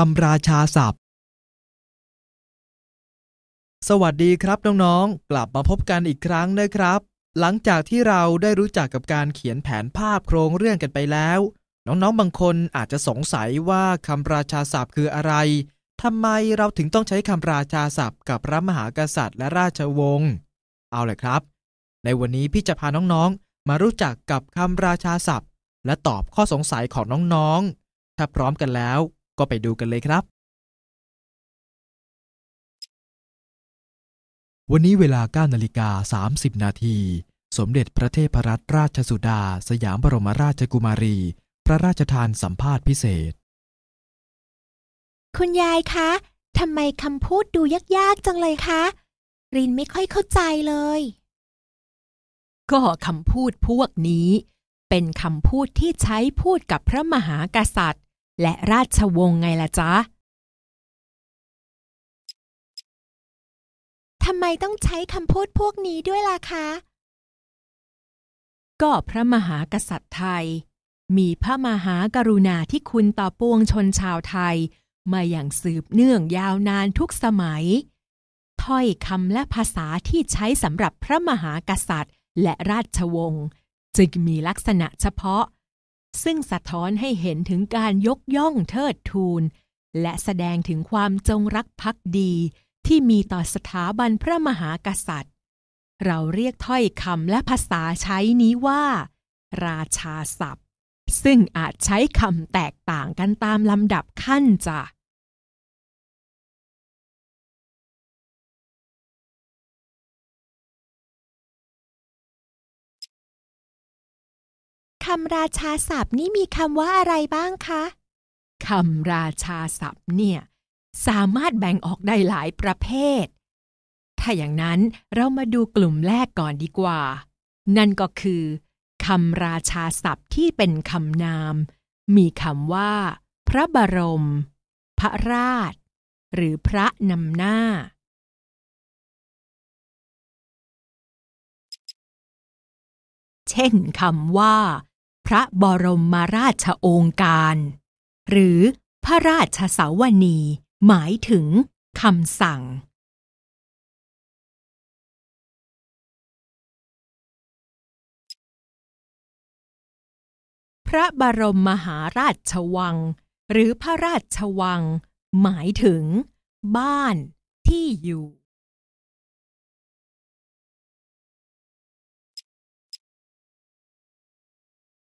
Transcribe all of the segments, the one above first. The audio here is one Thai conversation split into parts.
คำราชาศัพท์ สวัสดีครับน้องๆ กลับมาพบกันอีกครั้งนะครับ หลังจากที่เราได้รู้จักกับการเขียนแผนภาพโครงเรื่องกันไปแล้ว น้องๆ บางคนอาจจะสงสัยว่าคำราชาศัพท์คืออะไรทำไมเราถึงต้องใช้คำราชาศัพท์ กับพระมหากษัตริย์และราชวงศ์ เอาเลยครับ ในวันนี้พี่จะพาน้องๆ มารู้จักกับคำราชาศัพท์ และตอบข้อสงสัยของน้องๆ ถ้าพร้อมกันแล้วก็ไปดูกันเลยครับ วันนี้เวลา9นาฬิกา 30 นาที สมเด็จพระเทพรัตนราชสุดา สยามบรมราชกุมารี พระราชทานสัมภาษณ์พิเศษ คุณยายคะทำไมคำพูดดูยากๆ จังเลยคะรินไม่ค่อยเข้าใจเลย ก็คำพูดพวกนี้ เป็นคำพูดที่ใช้พูดกับพระมหากษัตริย์และราชวงศ์ไงล่ะจ๊ะทำไมต้องใช้คำพูดพวกนี้ด้วยล่ะคะ ก็พระมหากษัตริย์ไทย มีพระมหากรุณาที่คุณต่อปวงชนชาวไทย มาอย่างสืบเนื่องยาวนานทุกสมัย ถ้อยคำและภาษาที่ใช้สำหรับพระมหากษัตริย์และราชวงศ์จึงมีลักษณะเฉพาะซึ่งสะท้อนให้เห็นถึงการยกย่องเทิดทูน และแสดงถึงความจงรักภักดี ที่มีต่อสถาบันพระมหากษัตริย์ เราเรียกถ้อยคำและภาษาใช้นี้ว่า ราชาศัพท์ ซึ่งอาจใช้คำแตกต่างกันตามลำดับขั้นจ้ะคำราชาศัพท์นี่มีคำว่าอะไรบ้างคะ คำราชาศัพท์เนี่ย สามารถแบ่งออกได้หลายประเภท ถ้าอย่างนั้นเรามาดูกลุ่มแรกก่อนดีกว่า นั่นก็คือ คำราชาศัพท์ที่เป็นคำนาม มีคำว่าพระบรม พระราช หรือพระนำหน้า เช่นคำว่าพระบรมมาราชองค์การ หรือพระราชสาวนี หมายถึงคำสั่ง พระบรมมหาราชวังหรือพระราชวัง หมายถึงบ้านที่อยู่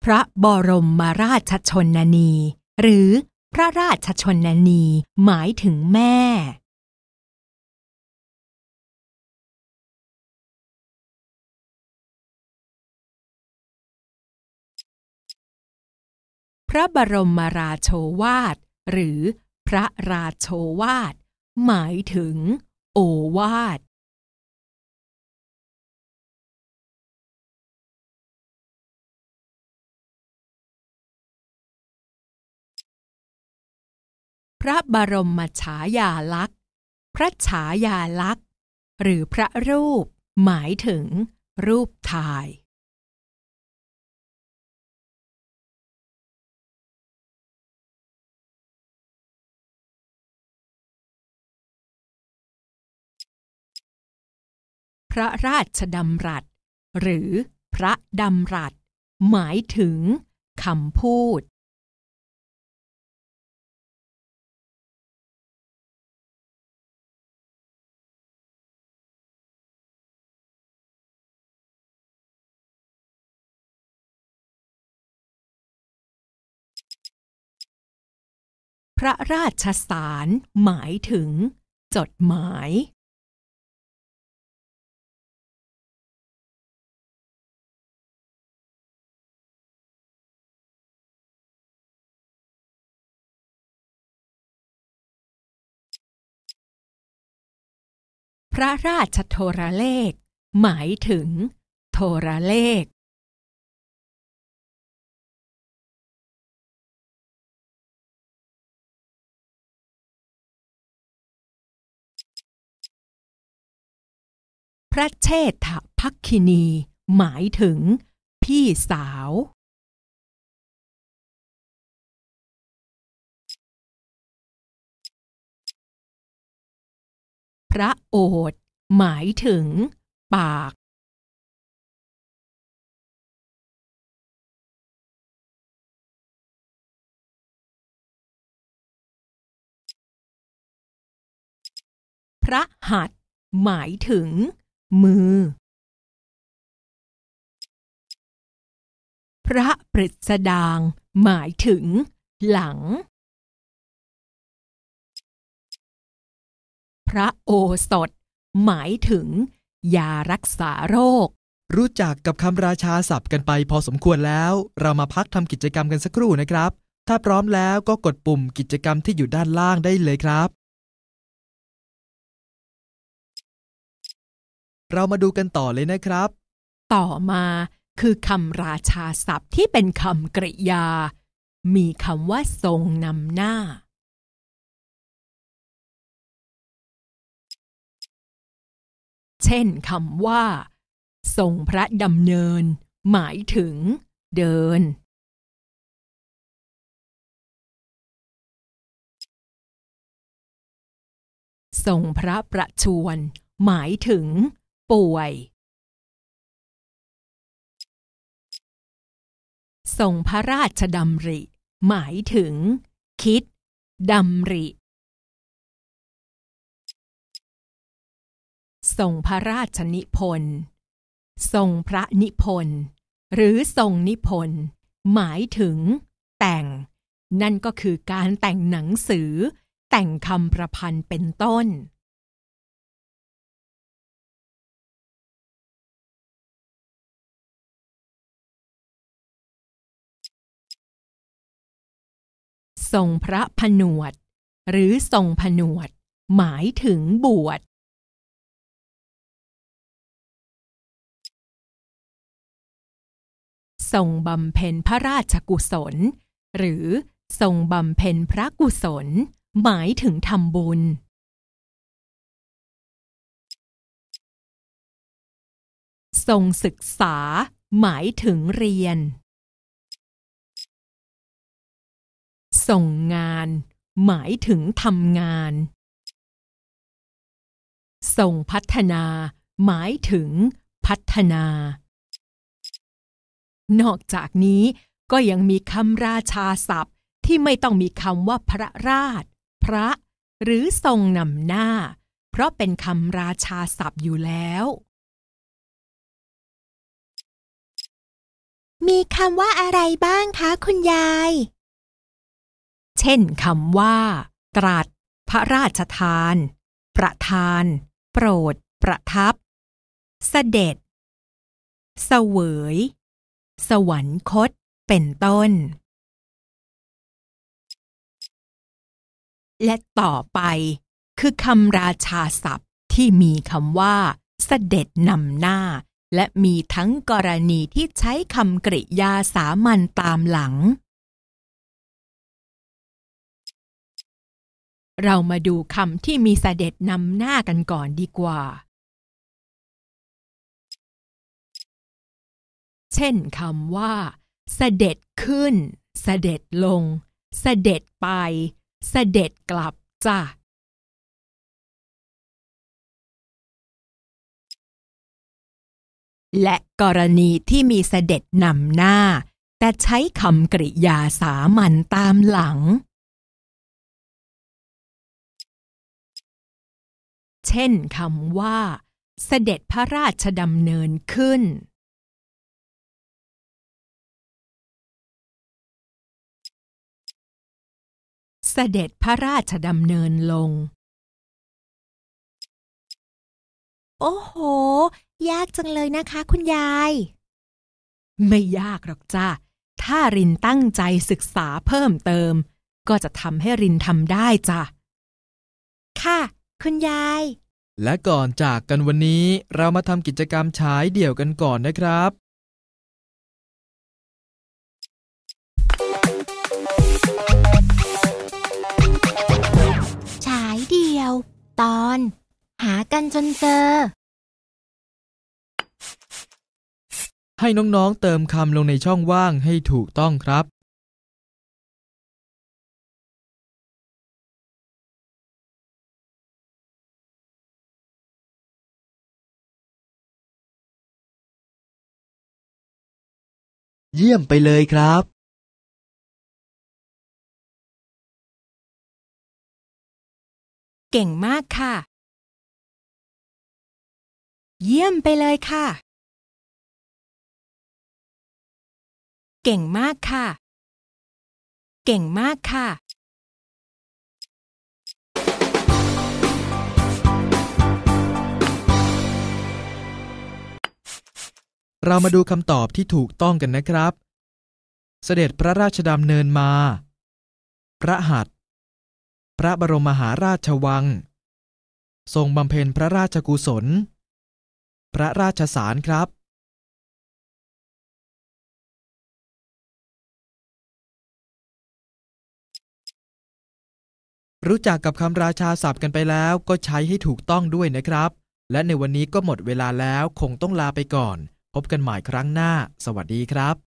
พระบรมมาราชชนนีหรือพระราชชนนีหมายถึงแม่ พระบรมมาราโชวาทหรือพระราโชวาทหมายถึงโอวาทพระบรมฉายาลักษณ์ พระฉายาลักษณ์ หรือพระรูปหมายถึงรูปถ่าย พระราชดำรัสหรือพระดำรัสหมายถึงคำพูดระราชสารหมายถึง จดหมาย พระราชโทรเลข หมายถึง โทรเลขพระเชษฐพักคินี หมายถึง พี่สาว พระโอษหมายถึง ปาก พระหัตหมายถึงมือ พระปริศดาง หมายถึงหลัง พระโอสถ หมายถึงยารักษาโรค รู้จักกับคำราชาศัพท์กันไปพอสมควรแล้วเรามาพักทำกิจกรรมกันสักครู่นะครับ ถ้าพร้อมแล้วก็กดปุ่มกิจกรรมที่อยู่ด้านล่างได้เลยครับเรามาดูกันต่อเลยนะครับ ต่อมาคือคำราชาศัพท์ที่เป็นคำกริยา มีคำว่าทรงนำหน้า เช่นคำว่า ทรงพระดำเนิน หมายถึงเดินทรงพระประชวนหมายถึงป่วยส่งพระราชดำริ หมายถึง คิด ดำริ ส่งพระราชนิพนธ์ส่งพระนิพนธ์ หรือส่งนิพนธ์ หมายถึง แต่ง นั่นก็คือการแต่งหนังสือ แต่งคำประพันธ์เป็นต้นทรงพระผนวดหรือทรงผนวดหมายถึงบวชทรงบำเพ็ญพระราชกุศล หรือทรงบำเพ็ญพระกุศล หมายถึงทำบุญทรงศึกษาหมายถึงเรียนส่งงาน หมายถึงทำงาน ส่งพัฒนา หมายถึงพัฒนา นอกจากนี้ก็ยังมีคำราชาศัพท์ที่ไม่ต้องมีคำว่าพระราช พระหรือทรงนำหน้า เพราะเป็นคำราชาศัพท์อยู่แล้ว มีคำว่าอะไรบ้างคะ คุณยายเช่นคำว่า ตรัส พระราชทาน ประทาน โปรด ประทับ เสด็จ เสวย สวรรคต เป็นต้น และต่อไปคือคำราชาศัพท์ที่มีคำว่า เสด็จนำหน้า และมีทั้งกรณีที่ใช้คำกริยาสามัญตามหลังเรามาดูคำที่มีเสด็จนำหน้ากันก่อนดีกว่า เช่นคำว่า เสด็จขึ้น เสด็จลง เสด็จไป เสด็จกลับจ้ะและกรณีที่มีเสด็จนำหน้า แต่ใช้คำกริยาสามัญตามหลังเช่นคำว่า เสด็จพระราชดำเนินขึ้น เสด็จพระราชดำเนินลง โอ้โห ยากจังเลยนะคะ คุณยาย ไม่ยากหรอกจ้าถ้ารินตั้งใจศึกษาเพิ่มเติม ก็จะทำให้รินทำได้จ้ะค่ะคุณยาย และก่อนจากกันวันนี้เรามาทำกิจกรรมฉายเดี่ยวกันก่อนนะครับฉายเดี่ยว ตอน หากันจนเจอให้น้องๆเติมคำลงในช่องว่างให้ถูกต้องครับเยี่ยมไปเลยครับ เก่งมากค่ะ เยี่ยมไปเลยค่ะ เก่งมากค่ะ เก่งมากค่ะเรามาดูคำตอบที่ถูกต้องกันนะครับ เสด็จพระราชดำเนินมา พระหัตพระบรมมหาราชวัง ทรงบำเพ็ญพระราชกุศล พระราชสารครับ รู้จักกับคำราชาศัพท์กันไปแล้วก็ใช้ให้ถูกต้องด้วยนะครับ และในวันนี้ก็หมดเวลาแล้วคงต้องลาไปก่อนพบกันใหม่ครั้งหน้า สวัสดีครับ